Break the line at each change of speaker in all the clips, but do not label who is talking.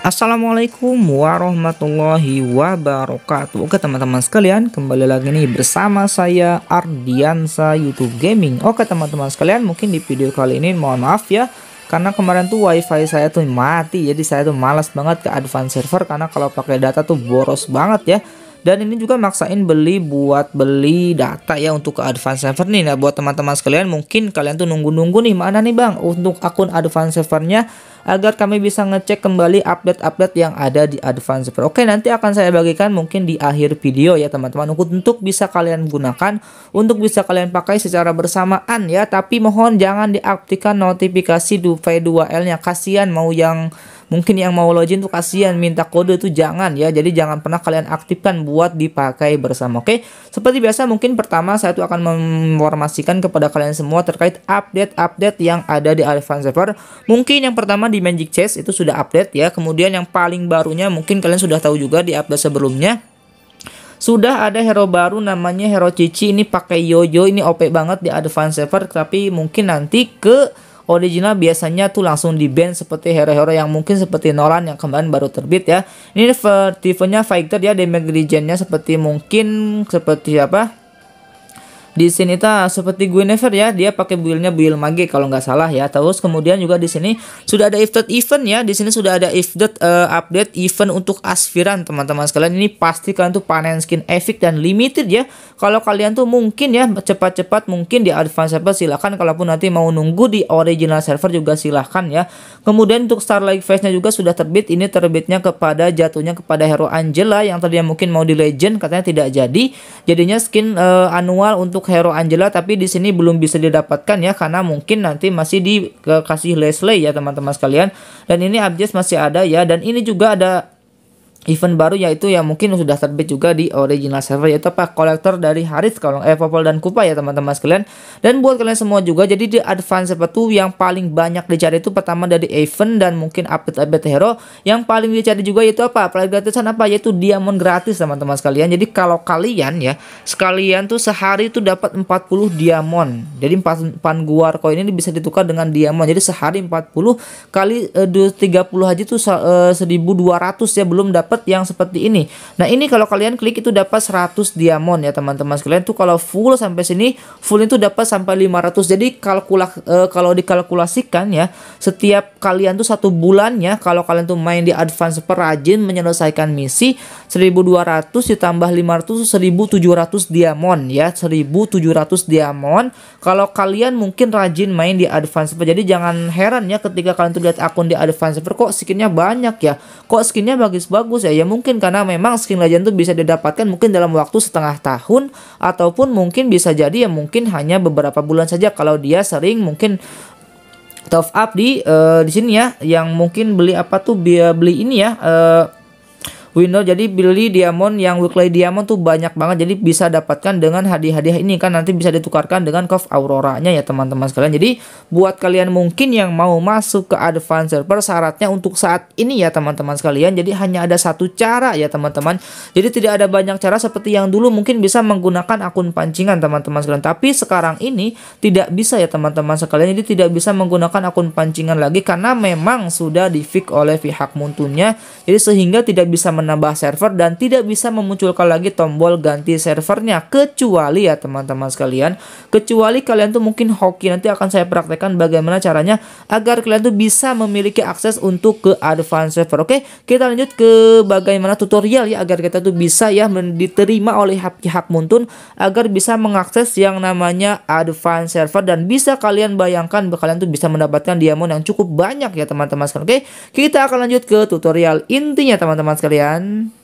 Assalamualaikum warahmatullahi wabarakatuh Oke teman-teman sekalian kembali lagi nih bersama saya Ardiansa YouTube Gaming Oke teman-teman sekalian mungkin di video kali ini mohon maaf ya karena kemarin tuh wifi saya tuh mati jadi saya tuh malas banget ke advance server karena kalau pakai data tuh boros banget ya dan ini juga maksain beli buat beli data ya untuk ke advance server nih nah buat teman-teman sekalian mungkin kalian tuh nunggu-nunggu nih mana nih bang untuk akun advance servernya agar kami bisa ngecek kembali update-update yang ada di advance server oke nanti akan saya bagikan mungkin di akhir video ya teman-teman untuk bisa kalian gunakan untuk bisa kalian pakai secara bersamaan ya tapi mohon jangan diaktifkan notifikasi v 2L nya kasihan mau yang mungkin yang mau login tuh kasihan minta kode tuh jangan ya jadi jangan pernah kalian aktifkan buat dipakai bersama oke seperti biasa mungkin pertama saya tuh akan menginformasikan kepada kalian semua terkait update-update yang ada di Advanced server mungkin yang pertama di Magic Chess itu sudah update ya kemudian yang paling barunya mungkin kalian sudah tahu juga di update sebelumnya sudah ada hero baru namanya hero Cici ini pakai yoyo ini OP banget di advance server tapi mungkin nanti ke original biasanya tuh langsung di band seperti hero-hero yang mungkin seperti Nolan yang kemarin baru terbit ya. Ini tipenya fighter ya damage regennya seperti mungkin seperti apa? di sini ta seperti Guinevere ya dia pakai build-nya build mage kalau nggak salah ya terus kemudian juga di sini sudah ada ifdot event ya di sini sudah ada if uh, update event untuk aspiran teman-teman sekalian ini pasti kalian tuh panen skin efik dan limited ya kalau kalian tuh mungkin ya cepat-cepat mungkin di advance server silahkan kalaupun nanti mau nunggu di original server juga silahkan ya kemudian untuk Starlight Face-nya juga sudah terbit ini terbitnya kepada jatuhnya kepada hero Angela yang tadinya mungkin mau di legend katanya tidak jadi jadinya skin uh, annual untuk untuk Hero Angela tapi di sini belum bisa didapatkan ya karena mungkin nanti masih dikasih Leslie ya teman-teman sekalian. Dan ini Abjes masih ada ya dan ini juga ada event baru yaitu yang mungkin sudah terbit juga di original server yaitu apa kolektor dari Haris kalau eh Popol dan Kupa ya teman-teman sekalian dan buat kalian semua juga jadi di advance sepatu yang paling banyak dicari itu pertama dari event dan mungkin update-update hero yang paling dicari juga yaitu apa apalagi gratisan apa yaitu diamond gratis teman-teman sekalian jadi kalau kalian ya sekalian tuh sehari tuh dapat 40 diamond jadi 4 panguar koin ini bisa ditukar dengan diamond jadi sehari 40 kali eh, 30 haji tuh eh, 1200 ya belum dapat dapat yang seperti ini. Nah, ini kalau kalian klik itu dapat 100 diamond ya teman-teman sekalian. Itu kalau full sampai sini full itu dapat sampai 500. Jadi kalkula e, kalau dikalkulasikan ya, setiap kalian tuh satu bulannya kalau kalian tuh main di advance perajin menyelesaikan misi 1200 ditambah 500 1700 diamond ya, 1700 diamond. Kalau kalian mungkin rajin main di advance jadi jangan heran ya ketika kalian tuh lihat akun di advance kok skinnya banyak ya kok skinnya bagus-bagus bagus ya ya mungkin karena memang skin legend tuh bisa didapatkan mungkin dalam waktu setengah tahun ataupun mungkin bisa jadi ya mungkin hanya beberapa bulan saja kalau dia sering mungkin top up di uh, di sini ya yang mungkin beli apa tuh beli ini ya uh, Winner jadi beli diamond yang look diamond tuh banyak banget jadi bisa dapatkan dengan hadiah-hadiah ini kan nanti bisa ditukarkan dengan kof auroranya ya teman-teman sekalian jadi buat kalian mungkin yang mau masuk ke advanced server syaratnya untuk saat ini ya teman-teman sekalian jadi hanya ada satu cara ya teman-teman jadi tidak ada banyak cara seperti yang dulu mungkin bisa menggunakan akun pancingan teman-teman sekalian tapi sekarang ini tidak bisa ya teman-teman sekalian jadi tidak bisa menggunakan akun pancingan lagi karena memang sudah di oleh pihak muntunnya jadi sehingga tidak bisa menambah server dan tidak bisa memunculkan lagi tombol ganti servernya kecuali ya teman-teman sekalian kecuali kalian tuh mungkin hoki nanti akan saya praktekkan bagaimana caranya agar kalian tuh bisa memiliki akses untuk ke advanced server oke kita lanjut ke bagaimana tutorial ya agar kita tuh bisa ya diterima oleh hak-hak muntun agar bisa mengakses yang namanya advanced server dan bisa kalian bayangkan kalian tuh bisa mendapatkan diamond yang cukup banyak ya teman-teman sekalian oke kita akan lanjut ke tutorial intinya teman-teman sekalian 嗯。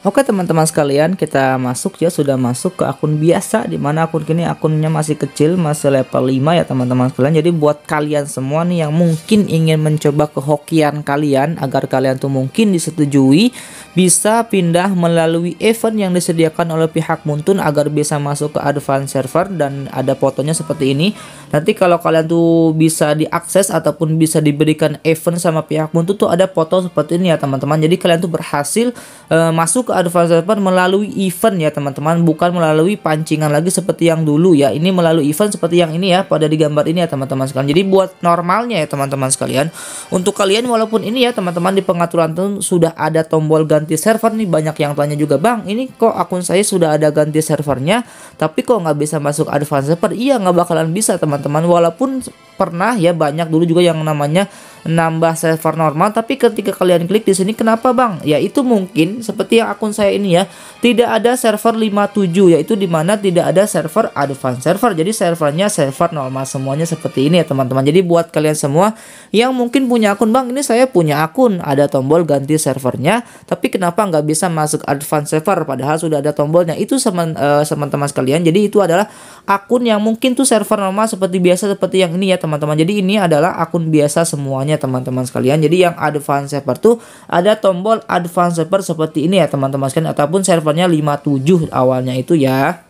Oke teman-teman sekalian kita masuk ya sudah masuk ke akun biasa dimana akun kini akunnya masih kecil masih level 5 ya teman-teman sekalian jadi buat kalian semua nih yang mungkin ingin mencoba kehokian kalian agar kalian tuh mungkin disetujui bisa pindah melalui event yang disediakan oleh pihak Muntun agar bisa masuk ke advance server dan ada fotonya seperti ini nanti kalau kalian tuh bisa diakses ataupun bisa diberikan event sama pihak Muntun tuh ada foto seperti ini ya teman-teman jadi kalian tuh berhasil uh, masuk ke Advanced Open melalui event ya teman-teman bukan melalui pancingan lagi seperti yang dulu ya ini melalui event seperti yang ini ya pada di gambar ini ya teman-teman sekalian jadi buat normalnya ya teman-teman sekalian untuk kalian walaupun ini ya teman-teman di pengaturan tuh sudah ada tombol ganti server nih banyak yang tanya juga bang ini kok akun saya sudah ada ganti servernya tapi kok nggak bisa masuk Advanced Server iya nggak bakalan bisa teman-teman walaupun pernah ya banyak dulu juga yang namanya nambah server normal tapi ketika kalian klik di sini kenapa bang ya itu mungkin seperti yang akun saya ini ya tidak ada server 57 yaitu dimana tidak ada server advanced server jadi servernya server normal semuanya seperti ini ya teman-teman jadi buat kalian semua yang mungkin punya akun bang ini saya punya akun ada tombol ganti servernya tapi kenapa nggak bisa masuk advanced server padahal sudah ada tombolnya itu eh, teman teman-teman sekalian jadi itu adalah akun yang mungkin tuh server normal seperti biasa seperti yang ini ya teman-teman jadi ini adalah akun biasa semuanya caranya teman-teman sekalian. Jadi yang advance server tuh ada tombol advance server seperti ini ya teman-teman sekalian ataupun servernya 57 awalnya itu ya.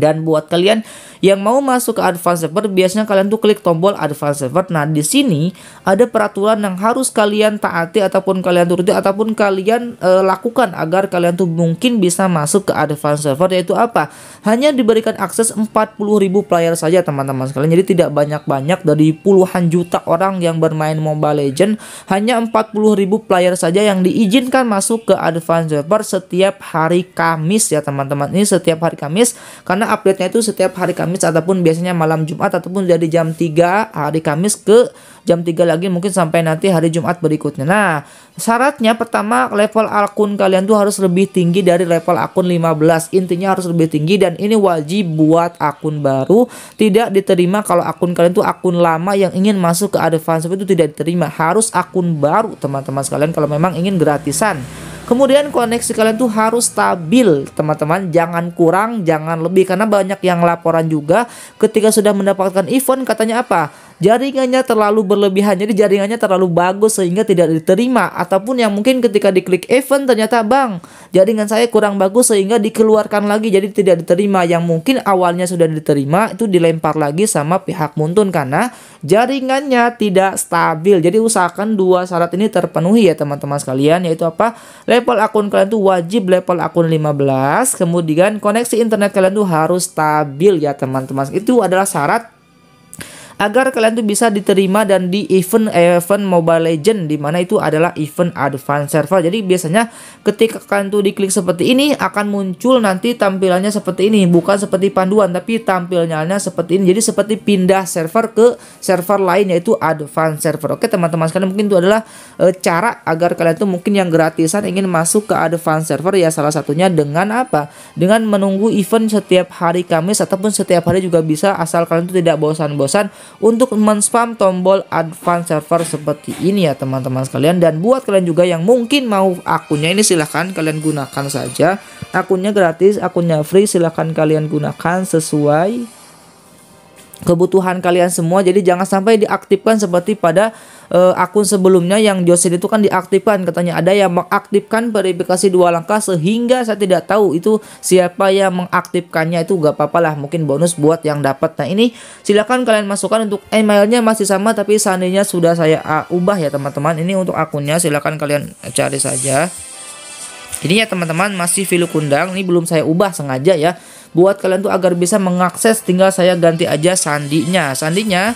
Dan buat kalian yang mau masuk ke advanced server, biasanya kalian tuh klik tombol advanced server. Nah, di sini ada peraturan yang harus kalian taati ataupun kalian turuti ataupun kalian e, lakukan agar kalian tuh mungkin bisa masuk ke advanced server yaitu apa? Hanya diberikan akses 40.000 player saja teman-teman sekalian. Jadi tidak banyak-banyak dari puluhan juta orang yang bermain Mobile Legend, hanya 40.000 player saja yang diizinkan masuk ke advanced server setiap hari Kamis ya teman-teman. Ini setiap hari Kamis karena update-nya itu setiap hari Kamis ataupun biasanya malam Jumat ataupun dari jam 3 hari Kamis ke jam 3 lagi mungkin sampai nanti hari Jumat berikutnya. Nah, syaratnya pertama level akun kalian tuh harus lebih tinggi dari level akun 15. Intinya harus lebih tinggi dan ini wajib buat akun baru. Tidak diterima kalau akun kalian tuh akun lama yang ingin masuk ke advance itu tidak diterima. Harus akun baru teman-teman sekalian kalau memang ingin gratisan. Kemudian koneksi kalian tuh harus stabil, teman-teman. Jangan kurang, jangan lebih karena banyak yang laporan juga ketika sudah mendapatkan event katanya apa? jaringannya terlalu berlebihan jadi jaringannya terlalu bagus sehingga tidak diterima ataupun yang mungkin ketika diklik event ternyata bang jaringan saya kurang bagus sehingga dikeluarkan lagi jadi tidak diterima yang mungkin awalnya sudah diterima itu dilempar lagi sama pihak muntun karena jaringannya tidak stabil jadi usahakan dua syarat ini terpenuhi ya teman-teman sekalian yaitu apa level akun kalian tuh wajib level akun 15 kemudian koneksi internet kalian tuh harus stabil ya teman-teman itu adalah syarat agar kalian tuh bisa diterima dan di event event Mobile Legend di mana itu adalah event advance server. Jadi biasanya ketika kalian tuh diklik seperti ini akan muncul nanti tampilannya seperti ini, bukan seperti panduan tapi tampilannya seperti ini. Jadi seperti pindah server ke server lain yaitu advance server. Oke, teman-teman sekalian mungkin itu adalah e, cara agar kalian tuh mungkin yang gratisan ingin masuk ke advance server ya salah satunya dengan apa? Dengan menunggu event setiap hari Kamis ataupun setiap hari juga bisa asal kalian tuh tidak bosan-bosan untuk men-spam tombol advance server seperti ini ya teman-teman sekalian dan buat kalian juga yang mungkin mau akunnya ini silahkan kalian gunakan saja akunnya gratis akunnya free silahkan kalian gunakan sesuai kebutuhan kalian semua jadi jangan sampai diaktifkan seperti pada uh, akun sebelumnya yang Josin itu kan diaktifkan katanya ada yang mengaktifkan verifikasi dua langkah sehingga saya tidak tahu itu siapa yang mengaktifkannya itu gak apa-apa lah mungkin bonus buat yang dapat nah ini silahkan kalian masukkan untuk emailnya masih sama tapi seandainya sudah saya ah, ubah ya teman-teman ini untuk akunnya silahkan kalian cari saja ini ya teman-teman masih Vilu Kundang ini belum saya ubah sengaja ya buat kalian tuh agar bisa mengakses tinggal saya ganti aja sandinya sandinya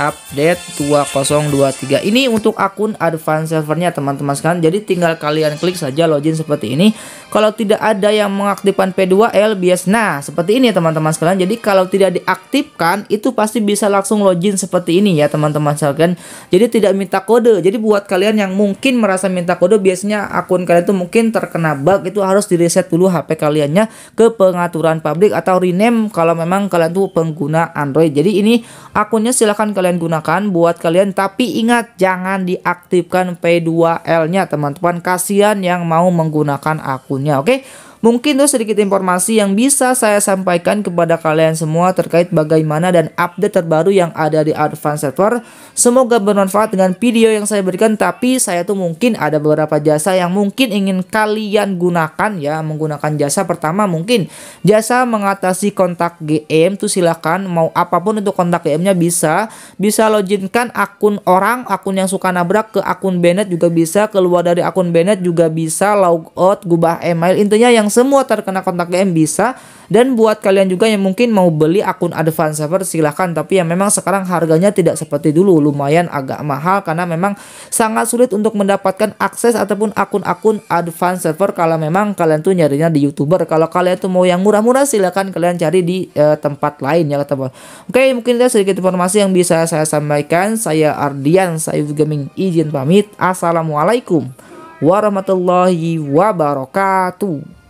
update 2023 ini untuk akun advance servernya teman-teman sekalian jadi tinggal kalian klik saja login seperti ini kalau tidak ada yang mengaktifkan P2L bias nah seperti ini ya, teman-teman sekalian jadi kalau tidak diaktifkan itu pasti bisa langsung login seperti ini ya teman-teman sekalian jadi tidak minta kode jadi buat kalian yang mungkin merasa minta kode biasanya akun kalian itu mungkin terkena bug itu harus di reset dulu HP kaliannya ke pengaturan publik atau rename kalau memang kalian tuh pengguna Android jadi ini akunnya silahkan kalian kalian gunakan buat kalian tapi ingat jangan diaktifkan P2L-nya teman-teman kasihan yang mau menggunakan akunnya oke okay? Mungkin itu sedikit informasi yang bisa saya sampaikan kepada kalian semua terkait bagaimana dan update terbaru yang ada di Advance Server. Semoga bermanfaat dengan video yang saya berikan tapi saya tuh mungkin ada beberapa jasa yang mungkin ingin kalian gunakan ya menggunakan jasa pertama mungkin jasa mengatasi kontak GM tuh silahkan mau apapun untuk kontak GM-nya bisa bisa loginkan akun orang akun yang suka nabrak ke akun Bennett juga bisa keluar dari akun Bennett juga bisa logout gubah email intinya yang semua terkena kontak DM bisa dan buat kalian juga yang mungkin mau beli akun advance server silahkan tapi yang memang sekarang harganya tidak seperti dulu lumayan agak mahal karena memang sangat sulit untuk mendapatkan akses ataupun akun-akun advance server kalau memang kalian tuh nyarinya di youtuber kalau kalian tuh mau yang murah-murah silahkan kalian cari di uh, tempat lain ya teman oke mungkin itu sedikit informasi yang bisa saya sampaikan saya Ardian saya Gaming izin pamit assalamualaikum warahmatullahi wabarakatuh